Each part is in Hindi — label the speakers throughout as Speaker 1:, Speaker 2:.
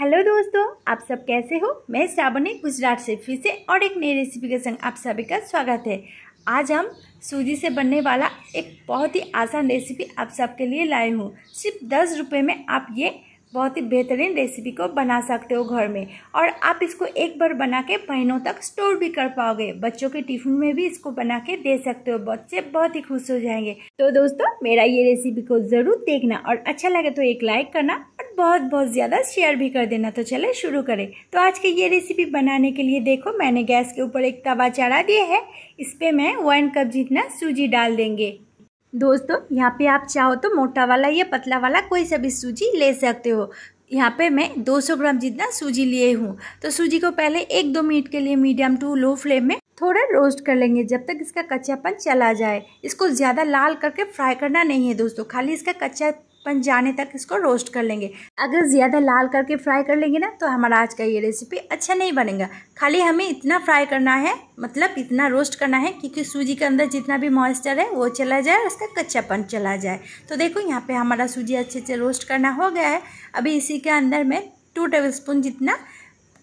Speaker 1: हेलो दोस्तों आप सब कैसे हो मैं श्रावणी गुजरात से फिर से और एक नई रेसिपी के संग आप सभी का स्वागत है आज हम सूजी से बनने वाला एक बहुत ही आसान रेसिपी आप सबके लिए लाए हूँ सिर्फ दस रुपये में आप ये बहुत ही बेहतरीन रेसिपी को बना सकते हो घर में और आप इसको एक बार बना के महीनों तक स्टोर भी कर पाओगे बच्चों के टिफिन में भी इसको बना के दे सकते हो बच्चे बहुत ही खुश हो जाएंगे तो दोस्तों मेरा ये रेसिपी को ज़रूर देखना और अच्छा लगे तो एक लाइक करना बहुत बहुत ज़्यादा शेयर भी कर देना तो चले शुरू करें तो आज की ये रेसिपी बनाने के लिए देखो मैंने गैस के ऊपर एक तवा चढ़ा दिया है इस पर मैं वन कप जितना सूजी डाल देंगे दोस्तों यहाँ पे आप चाहो तो मोटा वाला या पतला वाला कोई सा भी सूजी ले सकते हो यहाँ पे मैं 200 ग्राम जितना सूजी लिए हूँ तो सूजी को पहले एक दो मिनट के लिए मीडियम टू लो फ्लेम में थोड़ा रोस्ट कर लेंगे जब तक इसका कच्चापन चला जाए इसको ज़्यादा लाल करके फ्राई करना नहीं है दोस्तों खाली इसका कच्चा पन जाने तक इसको रोस्ट कर लेंगे अगर ज़्यादा लाल करके फ्राई कर लेंगे ना तो हमारा आज का ये रेसिपी अच्छा नहीं बनेगा खाली हमें इतना फ्राई करना है मतलब इतना रोस्ट करना है क्योंकि सूजी के अंदर जितना भी मॉइस्चर है वो चला जाए और उसका कच्चापन चला जाए तो देखो यहाँ पर हमारा सूजी अच्छे से रोस्ट करना हो गया है अभी इसी के अंदर में टू टेबल जितना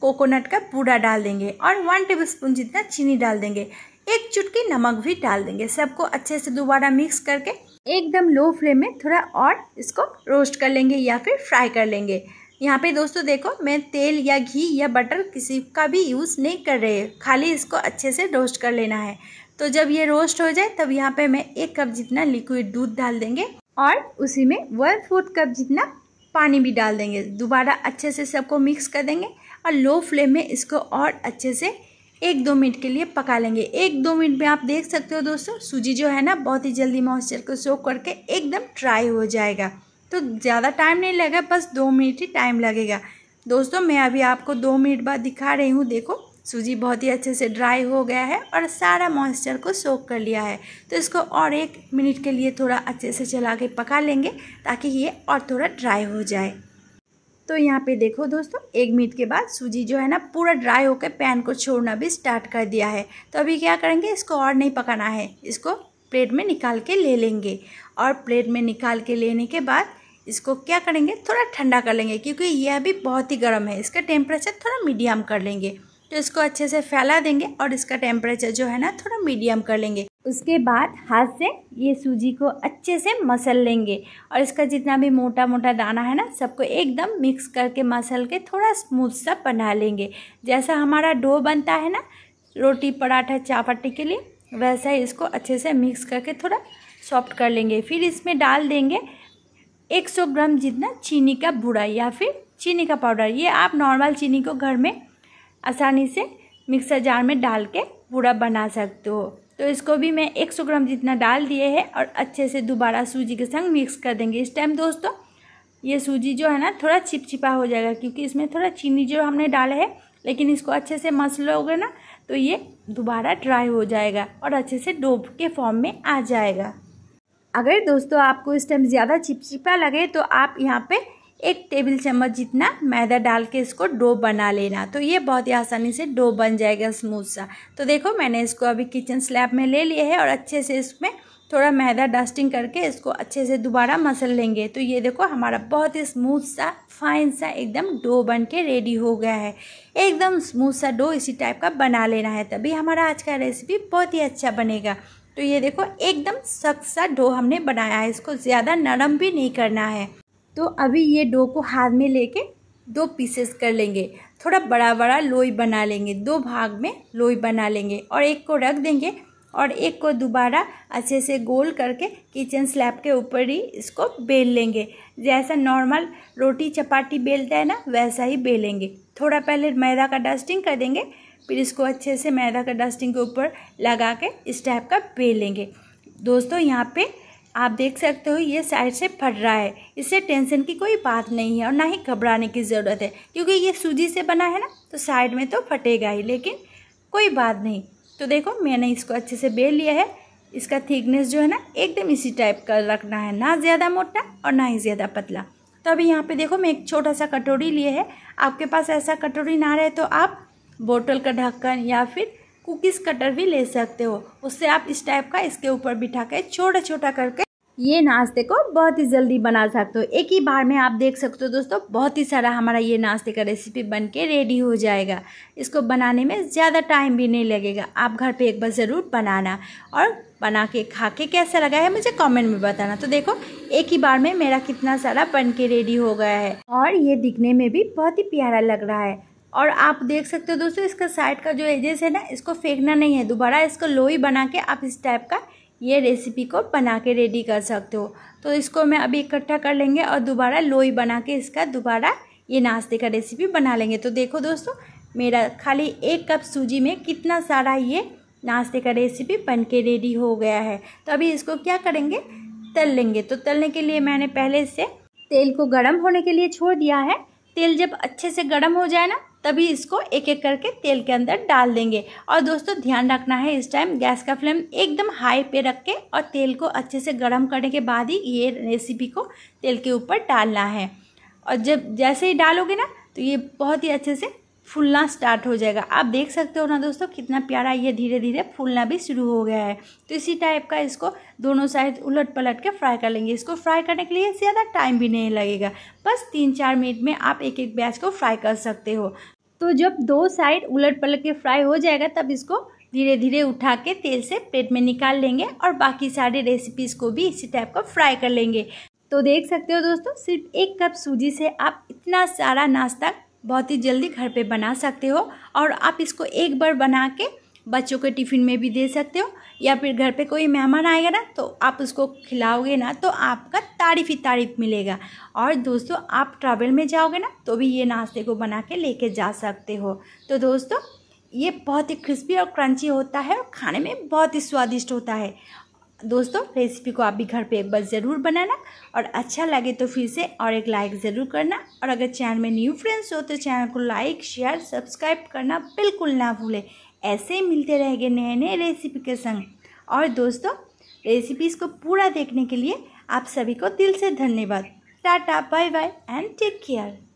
Speaker 1: कोकोनट का पूरा डाल देंगे और वन टेबल स्पून जितना चीनी डाल देंगे एक चुटकी नमक भी डाल देंगे सबको अच्छे से दोबारा मिक्स करके एकदम लो फ्लेम में थोड़ा और इसको रोस्ट कर लेंगे या फिर फ्राई कर लेंगे यहाँ पे दोस्तों देखो मैं तेल या घी या बटर किसी का भी यूज़ नहीं कर रहे खाली इसको अच्छे से रोस्ट कर लेना है तो जब ये रोस्ट हो जाए तब यहाँ पे मैं एक कप जितना लिक्विड दूध डाल देंगे और उसी में वन फोर्थ कप जितना पानी भी डाल देंगे दोबारा अच्छे से सबको मिक्स कर देंगे और लो फ्लेम में इसको और अच्छे से एक दो मिनट के लिए पका लेंगे एक दो मिनट में आप देख सकते हो दोस्तों सूजी जो है ना बहुत ही जल्दी मॉइस्चर को सोख करके एकदम ड्राई हो जाएगा तो ज़्यादा टाइम नहीं लगेगा बस दो मिनट ही टाइम लगेगा दोस्तों मैं अभी आपको दो मिनट बाद दिखा रही हूँ देखो सूजी बहुत ही अच्छे से ड्राई हो गया है और सारा मॉइस्चर को सोख कर लिया है तो इसको और एक मिनट के लिए थोड़ा अच्छे से चला के पका लेंगे ताकि ये और थोड़ा ड्राई हो जाए तो यहाँ पे देखो दोस्तों एक मिनट के बाद सूजी जो है ना पूरा ड्राई होकर पैन को छोड़ना भी स्टार्ट कर दिया है तो अभी क्या करेंगे इसको और नहीं पकाना है इसको प्लेट में निकाल के ले लेंगे और प्लेट में निकाल के लेने के बाद इसको क्या करेंगे थोड़ा ठंडा कर लेंगे क्योंकि यह अभी बहुत ही गर्म है इसका टेम्परेचर थोड़ा मीडियम कर लेंगे तो इसको अच्छे से फैला देंगे और इसका टेम्परेचर जो है ना थोड़ा मीडियम कर लेंगे उसके बाद हाथ से ये सूजी को अच्छे से मसल लेंगे और इसका जितना भी मोटा मोटा दाना है ना सबको एकदम मिक्स करके मसल के थोड़ा स्मूथ सा बना लेंगे जैसा हमारा डो बनता है ना रोटी पराठा चापाटी के लिए वैसा ही इसको अच्छे से मिक्स करके थोड़ा सॉफ्ट कर लेंगे फिर इसमें डाल देंगे 100 ग्राम जितना चीनी का बूढ़ा या फिर चीनी का पाउडर ये आप नॉर्मल चीनी को घर में आसानी से मिक्सर जार में डाल के बूढ़ा बना सकते हो तो इसको भी मैं 100 ग्राम जितना डाल दिए है और अच्छे से दोबारा सूजी के संग मिक्स कर देंगे इस टाइम दोस्तों ये सूजी जो है ना थोड़ा छिपछिपा हो जाएगा क्योंकि इसमें थोड़ा चीनी जो हमने डाला है लेकिन इसको अच्छे से मस लोगे ना तो ये दोबारा ड्राई हो जाएगा और अच्छे से डोब के फॉर्म में आ जाएगा अगर दोस्तों आपको इस टाइम ज़्यादा चिपचिपा लगे तो आप यहाँ पे एक टेबल चम्मच जितना मैदा डाल के इसको डो बना लेना तो ये बहुत ही आसानी से डो बन जाएगा स्मूथ सा तो देखो मैंने इसको अभी किचन स्लैब में ले लिया है और अच्छे से इसमें थोड़ा मैदा डस्टिंग करके इसको अच्छे से दोबारा मसल लेंगे तो ये देखो हमारा बहुत ही स्मूथ सा फाइन सा एकदम डो बन के रेडी हो गया है एकदम स्मूथ सा डो इसी टाइप का बना लेना है तभी हमारा आज का रेसिपी बहुत ही अच्छा बनेगा तो ये देखो एकदम सख्त सा डो हमने बनाया है इसको ज़्यादा नरम भी नहीं करना है तो अभी ये डो को हाथ में लेके दो पीसेस कर लेंगे थोड़ा बड़ा बड़ा लोई बना लेंगे दो भाग में लोई बना लेंगे और एक को रख देंगे और एक को दोबारा अच्छे से गोल करके किचन स्लैब के ऊपर ही इसको बेल लेंगे जैसा नॉर्मल रोटी चपाटी बेलता है ना वैसा ही बेलेंगे थोड़ा पहले मैदा का डस्टिंग कर देंगे फिर इसको अच्छे से मैदा का डस्टिंग के ऊपर लगा के इस टाइप का बेलेंगे दोस्तों यहाँ पर आप देख सकते हो ये साइड से फट रहा है इससे टेंशन की कोई बात नहीं है और ना ही घबराने की ज़रूरत है क्योंकि ये सूजी से बना है ना तो साइड में तो फटेगा ही लेकिन कोई बात नहीं तो देखो मैंने इसको अच्छे से बेल लिया है इसका थिकनेस जो है ना एकदम इसी टाइप का रखना है ना ज़्यादा मोटा और ना ही ज़्यादा पतला तो अभी यहाँ पे देखो मैं एक छोटा सा कटोरी लिए है आपके पास ऐसा कटोरी ना रहे तो आप बोतल का ढक्कन या फिर कुकीज़ कटर भी ले सकते हो उससे आप इस टाइप का इसके ऊपर बिठा के छोटा छोटा करके ये नाश्ते को बहुत ही जल्दी बना सकते हो एक ही बार में आप देख सकते हो दोस्तों बहुत ही सारा हमारा ये नाश्ते का रेसिपी बन के रेडी हो जाएगा इसको बनाने में ज़्यादा टाइम भी नहीं लगेगा आप घर पे एक बार ज़रूर बनाना और बना के खा के कैसा लगा है मुझे कमेंट में बताना तो देखो एक ही बार में मेरा कितना सारा बन के रेडी हो गया है और ये दिखने में भी बहुत ही प्यारा लग रहा है और आप देख सकते हो दोस्तों इसका साइड का जो एजेस है ना इसको फेंकना नहीं है दोबारा इसको लोई बना के आप इस टाइप का ये रेसिपी को बना के रेडी कर सकते हो तो इसको मैं अभी इकट्ठा कर लेंगे और दोबारा लोई बना के इसका दोबारा ये नाश्ते का रेसिपी बना लेंगे तो देखो दोस्तों मेरा खाली एक कप सूजी में कितना सारा ये नाश्ते का रेसिपी बन के रेडी हो गया है तो अभी इसको क्या करेंगे तल लेंगे तो तलने के लिए मैंने पहले से तेल को गर्म होने के लिए छोड़ दिया है तेल जब अच्छे से गर्म हो जाए ना तभी इसको एक एक करके तेल के अंदर डाल देंगे और दोस्तों ध्यान रखना है इस टाइम गैस का फ्लेम एकदम हाई पे रख के और तेल को अच्छे से गर्म करने के बाद ही ये रेसिपी को तेल के ऊपर डालना है और जब जैसे ही डालोगे ना तो ये बहुत ही अच्छे से फूलना स्टार्ट हो जाएगा आप देख सकते हो ना दोस्तों कितना प्यारा ये धीरे धीरे फूलना भी शुरू हो गया है तो इसी टाइप का इसको दोनों साइड उलट पलट के फ्राई कर लेंगे इसको फ्राई करने के लिए ज़्यादा टाइम भी नहीं लगेगा बस तीन चार मिनट में आप एक एक बैच को फ्राई कर सकते हो तो जब दो साइड उलट पलट के फ्राई हो जाएगा तब इसको धीरे धीरे उठा के तेल से प्लेट में निकाल लेंगे और बाकी सारे रेसिपीज़ को भी इसी टाइप का फ्राई कर लेंगे तो देख सकते हो दोस्तों सिर्फ एक कप सूजी से आप इतना सारा नाश्ता बहुत ही जल्दी घर पे बना सकते हो और आप इसको एक बार बना के बच्चों के टिफ़िन में भी दे सकते हो या फिर घर पे कोई मेहमान आएगा ना तो आप उसको खिलाओगे ना तो आपका तारीफ़ ही तारीफ़ मिलेगा और दोस्तों आप ट्रैवल में जाओगे ना तो भी ये नाश्ते को बना के लेके जा सकते हो तो दोस्तों ये बहुत ही क्रिस्पी और क्रंची होता है और खाने में बहुत ही स्वादिष्ट होता है दोस्तों रेसिपी को आप भी घर पे एक बार ज़रूर बनाना और अच्छा लगे तो फिर से और एक लाइक ज़रूर करना और अगर चैनल में न्यू फ्रेंड्स हो तो चैनल को लाइक शेयर सब्सक्राइब करना बिल्कुल ना भूलें ऐसे ही मिलते रहेंगे नए नए रेसिपी के संग और दोस्तों रेसिपीज़ को पूरा देखने के लिए आप सभी को दिल से धन्यवाद tata bye bye and take care